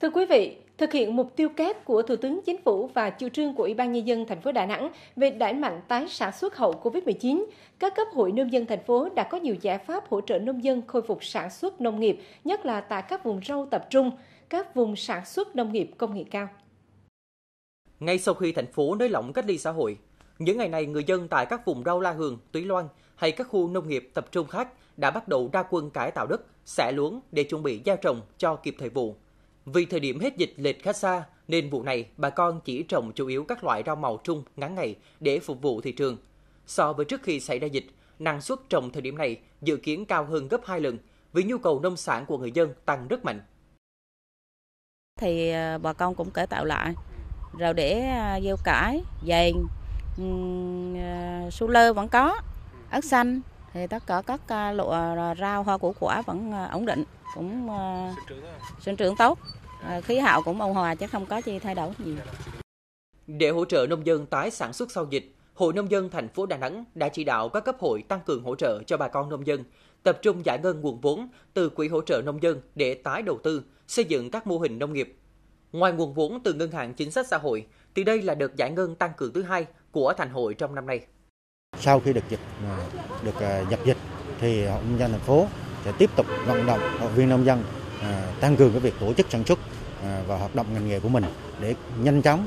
Thưa quý vị, thực hiện mục tiêu kép của Thủ tướng Chính phủ và chủ trương của Ủy ban nhân dân thành phố Đà Nẵng về đẩy mạnh tái sản xuất hậu Covid-19, các cấp hội nông dân thành phố đã có nhiều giải pháp hỗ trợ nông dân khôi phục sản xuất nông nghiệp, nhất là tại các vùng rau tập trung, các vùng sản xuất nông nghiệp công nghệ cao. Ngay sau khi thành phố nới lỏng cách ly xã hội, những ngày này người dân tại các vùng rau La Hường, Túy Loan hay các khu nông nghiệp tập trung khác đã bắt đầu ra quân cải tạo đất, xẻ luống để chuẩn bị gieo trồng cho kịp thời vụ vì thời điểm hết dịch lệch khá xa, nên vụ này bà con chỉ trồng chủ yếu các loại rau màu trung ngắn ngày để phục vụ thị trường. So với trước khi xảy ra dịch, năng suất trồng thời điểm này dự kiến cao hơn gấp 2 lần vì nhu cầu nông sản của người dân tăng rất mạnh. Thì ờ, bà con cũng cải tạo lại, rồi để ờ, gieo cải, dàn, ờ, su lơ vẫn có, ớt xanh, thì tất cả các à, loại à, rau hoa củ quả vẫn à, ổn định cũng sinh trưởng tốt khí hậu cũng ôn hòa chứ không có gì thay đổi gì để hỗ trợ nông dân tái sản xuất sau dịch Hội Nông dân thành phố Đà Nẵng đã chỉ đạo các cấp hội tăng cường hỗ trợ cho bà con nông dân, tập trung giải ngân nguồn vốn từ Quỹ hỗ trợ nông dân để tái đầu tư, xây dựng các mô hình nông nghiệp. Ngoài nguồn vốn từ Ngân hàng Chính sách Xã hội, thì đây là đợt giải ngân tăng cường thứ hai của thành hội trong năm nay. Sau khi được dịch được à, dập dịch thì hội nông dân thành phố sẽ tiếp tục vận động hội viên nông dân à, tăng cường cái việc tổ chức sản xuất à, và hoạt động ngành nghề của mình để nhanh chóng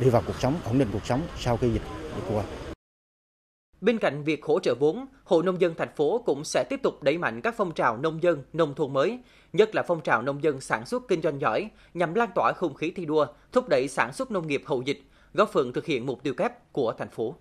đi vào cuộc sống ổn định cuộc sống sau khi dịch dịch qua. Bên cạnh việc hỗ trợ vốn, Hội Nông dân thành phố cũng sẽ tiếp tục đẩy mạnh các phong trào nông dân, nông thôn mới, nhất là phong trào nông dân sản xuất kinh doanh giỏi nhằm lan tỏa không khí thi đua, thúc đẩy sản xuất nông nghiệp hậu dịch, góp phần thực hiện mục tiêu kép của thành phố.